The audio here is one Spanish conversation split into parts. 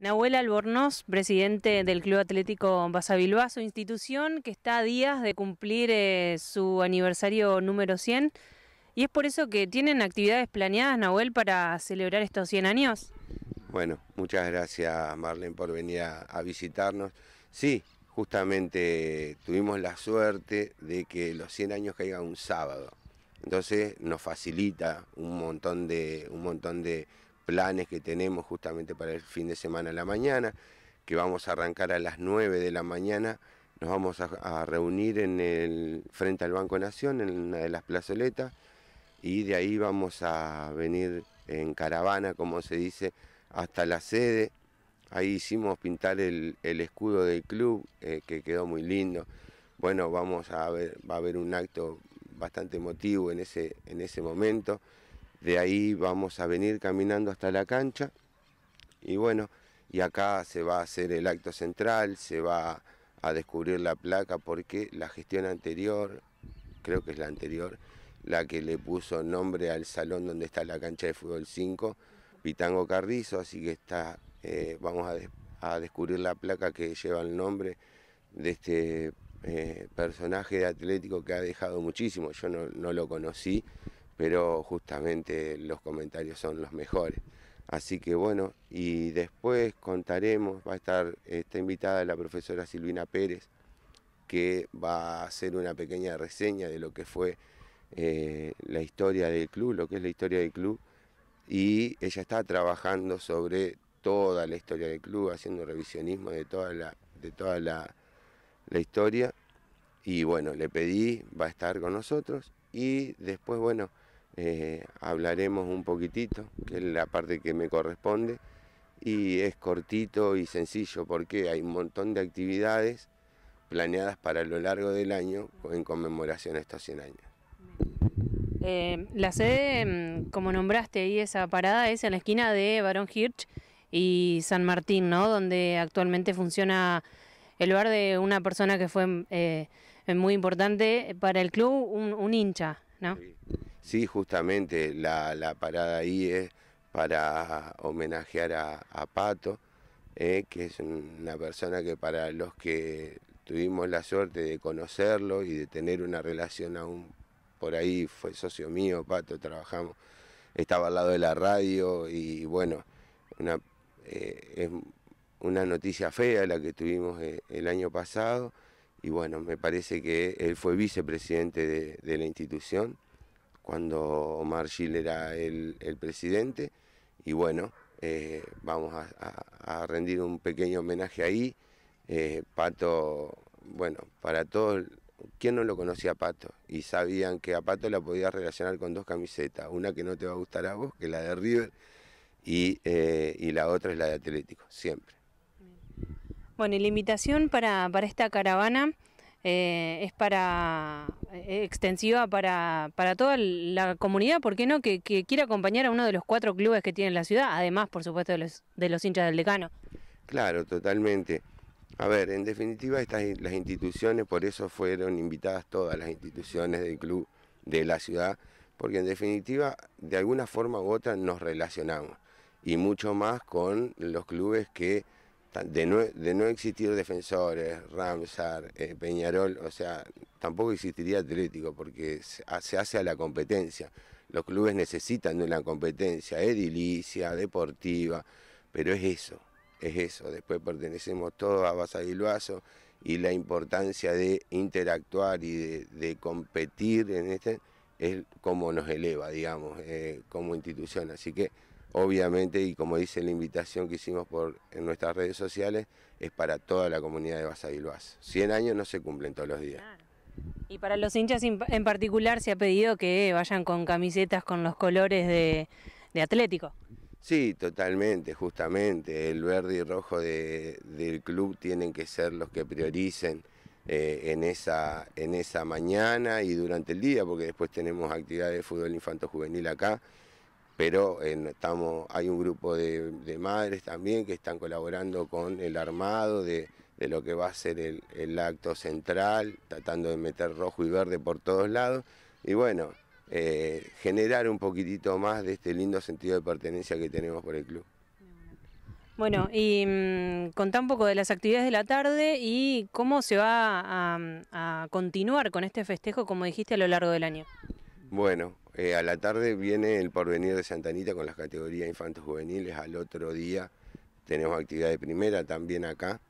Nahuel Albornoz, presidente del Club Atlético su institución que está a días de cumplir eh, su aniversario número 100. Y es por eso que tienen actividades planeadas, Nahuel, para celebrar estos 100 años. Bueno, muchas gracias Marlene por venir a, visitarnos. Sí, justamente tuvimos la suerte de que los 100 años caigan un sábado. Entonces nos facilita un montón de, un montón de planes que tenemos justamente para el fin de semana a la mañana, que vamos a arrancar a las 9 de la mañana, nos vamos a, reunir en el, frente al Banco Nación, en una de las plazoletas, y de ahí vamos a venir en caravana, como se dice, hasta la sede. Ahí hicimos pintar el, escudo del club, eh, que quedó muy lindo. Bueno, vamos a va a haber un acto bastante emotivo en en ese momento. De ahí vamos a venir caminando hasta la cancha y bueno, y acá se va a hacer el acto central, se va a descubrir la placa porque la gestión anterior, creo que es la anterior, la que le puso nombre al salón donde está la cancha de fútbol 5, Pitango Carrizo, así que está, eh, vamos a, descubrir la placa que lleva el nombre de este eh, personaje de Atlético que ha dejado muchísimo, yo no, no lo conocí, pero justamente los comentarios son los mejores. Así que bueno, y después contaremos, va a estar esta invitada la profesora Silvina Pérez, que va a hacer una pequeña reseña de lo que fue eh, la historia del club, lo que es la historia del club, y ella está trabajando sobre toda la historia del club, haciendo revisionismo de toda la, de toda la historia. Y bueno, le pedí, va a estar con nosotros, y después, bueno, eh, hablaremos un poquitito, que es la parte que me corresponde, y es cortito y sencillo porque hay un montón de actividades planeadas para lo largo del año en conmemoración a estos 100 años. Eh, la sede, mm, como nombraste ahí esa parada, es en la esquina de Barón Hirsch y San Martín, ¿no? Donde actualmente funciona el bar de una persona que fue eh, muy importante para el club, un, hincha, ¿no? Sí, justamente la, parada ahí es para homenajear a, Pato, eh, que es una persona que para los que tuvimos la suerte de conocerlo y de tener una relación aún por ahí, fue socio mío, Pato, trabajamos, estaba al lado de la radio y bueno, una, eh, es una noticia fea la que tuvimos eh, el año pasado y bueno, me parece que él fue vicepresidente de, de la institución cuando Omar Gil era el, presidente. Y bueno, eh, vamos a, rendir un pequeño homenaje ahí. Eh, Pato, bueno, para todos, ¿quién no lo conocía a Pato? Y sabían que a Pato la podías relacionar con dos camisetas, una que no te va a gustar a vos, que es la de River, y, eh, la otra es la de Atlético, siempre. Bueno, y la invitación para, para esta caravana eh, es para eh, extensiva para, para, toda la comunidad, ¿por qué no? Que, que quiera acompañar a uno de los cuatro clubes que tiene la ciudad, además, por supuesto, de los, de los hinchas del decano. Claro, totalmente. A ver, en definitiva, estas las instituciones, por eso fueron invitadas todas las instituciones del club de la ciudad, porque en definitiva, de alguna forma u otra, nos relacionamos, y mucho más con los clubes que de no, de no existir defensores, Ramsar, eh, Peñarol, o sea, tampoco existiría Atlético porque se hace a la competencia. Los clubes necesitan de una competencia edilicia, deportiva, pero es eso, es eso. Después pertenecemos todos a Basavilbaso y la importancia de interactuar y de, competir en este es como nos eleva, digamos, eh, como institución. Así que obviamente, y como dice la invitación que hicimos por, en nuestras redes sociales, es para toda la comunidad de Basavilbás. 100 años no se cumplen todos los días. Y para los hinchas en particular se ha pedido que vayan con camisetas con los colores de, Atlético. Sí, totalmente, justamente. El verde y rojo del club tienen que ser los que prioricen eh, en, esa, en esa mañana y durante el día, porque después tenemos actividades de fútbol infanto-juvenil acá pero estamos, hay un grupo de, madres también que están colaborando con el armado de, lo que va a ser el, acto central, tratando de meter rojo y verde por todos lados, y bueno, eh, generar un poquitito más de este lindo sentido de pertenencia que tenemos por el club. Bueno, y mm, contá un poco de las actividades de la tarde y cómo se va a continuar con este festejo, como dijiste, a lo largo del año. Bueno, eh, a la tarde viene el porvenir de Santanita con las categorías infantos juveniles. Al otro día tenemos actividad de primera también acá,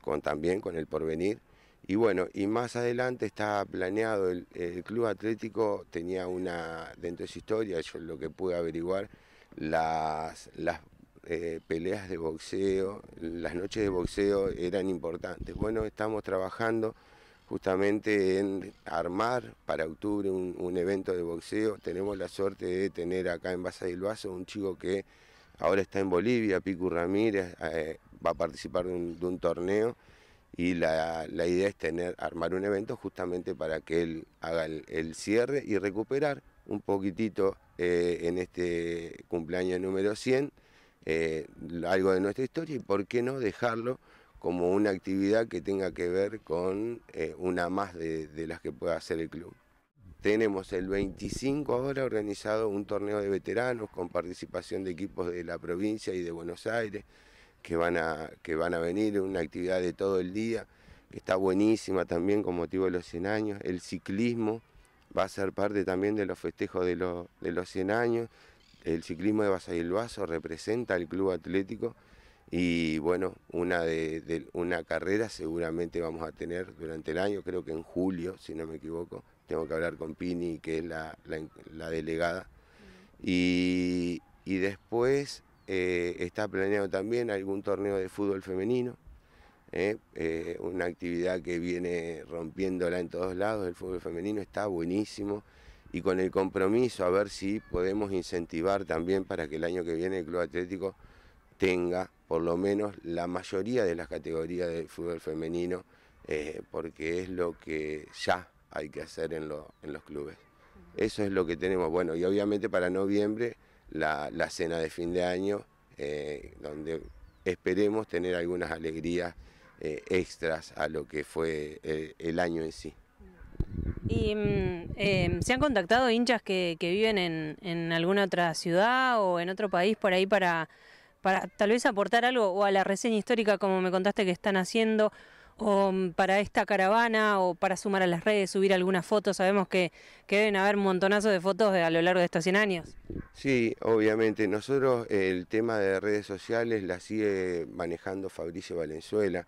con, también con el porvenir. Y bueno, y más adelante está planeado, el, Club Atlético tenía una, dentro de su historia, yo lo que pude averiguar, las, eh, peleas de boxeo, las noches de boxeo eran importantes. Bueno, estamos trabajando justamente en armar para octubre un, evento de boxeo. Tenemos la suerte de tener acá en Baza del Vaso un chico que ahora está en Bolivia, Pico Ramírez, eh, va a participar de un, torneo y la, idea es tener, armar un evento justamente para que él haga el, cierre y recuperar un poquitito eh, en este cumpleaños número 100 eh, algo de nuestra historia y por qué no dejarlo como una actividad que tenga que ver con eh, una más de, las que pueda hacer el club. Tenemos el 25 ahora organizado un torneo de veteranos con participación de equipos de la provincia y de Buenos Aires que van a, que van a venir, una actividad de todo el día que está buenísima también con motivo de los 100 años. El ciclismo va a ser parte también de los festejos de, los 100 años. El ciclismo de Vaso representa al club atlético y bueno, una, de, una carrera seguramente vamos a tener durante el año, creo que en julio, si no me equivoco, tengo que hablar con Pini, que es la, delegada. Y, después eh, está planeado también algún torneo de fútbol femenino, eh, eh, una actividad que viene rompiéndola en todos lados, el fútbol femenino está buenísimo y con el compromiso a ver si podemos incentivar también para que el año que viene el Club Atlético tenga por lo menos la mayoría de las categorías de fútbol femenino, eh, porque es lo que ya hay que hacer en, en los clubes. Eso es lo que tenemos. Bueno, y obviamente para noviembre la, cena de fin de año, eh, donde esperemos tener algunas alegrías eh, extras a lo que fue el, año en sí. ¿Y mm, em, se han contactado hinchas que, viven en, en, alguna otra ciudad o en otro país por ahí para para tal vez aportar algo o a la reseña histórica como me contaste que están haciendo o mm, para esta caravana o para sumar a las redes, subir algunas fotos. Sabemos que, deben haber montonazo de fotos a lo largo de estos 100 años. Sí, obviamente. Nosotros el tema de redes sociales la sigue manejando Fabricio Valenzuela.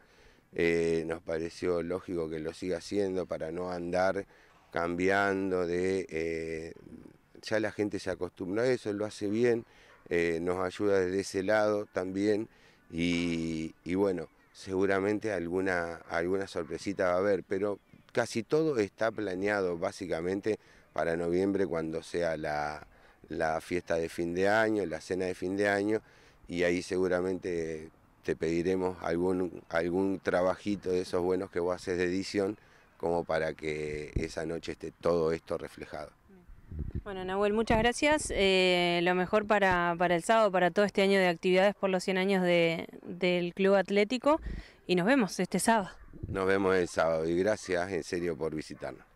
Eh, nos pareció lógico que lo siga haciendo para no andar cambiando de... Eh, ya la gente se acostumbra a eso, lo hace bien, eh, nos ayuda desde ese lado también y, bueno, seguramente alguna, alguna sorpresita va a haber, pero casi todo está planeado básicamente para noviembre cuando sea la, la fiesta de fin de año, la cena de fin de año, y ahí seguramente te pediremos algún, algún trabajito de esos buenos que vos haces de edición como para que esa noche esté todo esto reflejado. Bueno, Nahuel, muchas gracias. Eh, lo mejor para, para, el sábado, para todo este año de actividades por los 100 años del Club Atlético. Y nos vemos este sábado. Nos vemos el sábado y gracias en serio por visitarnos.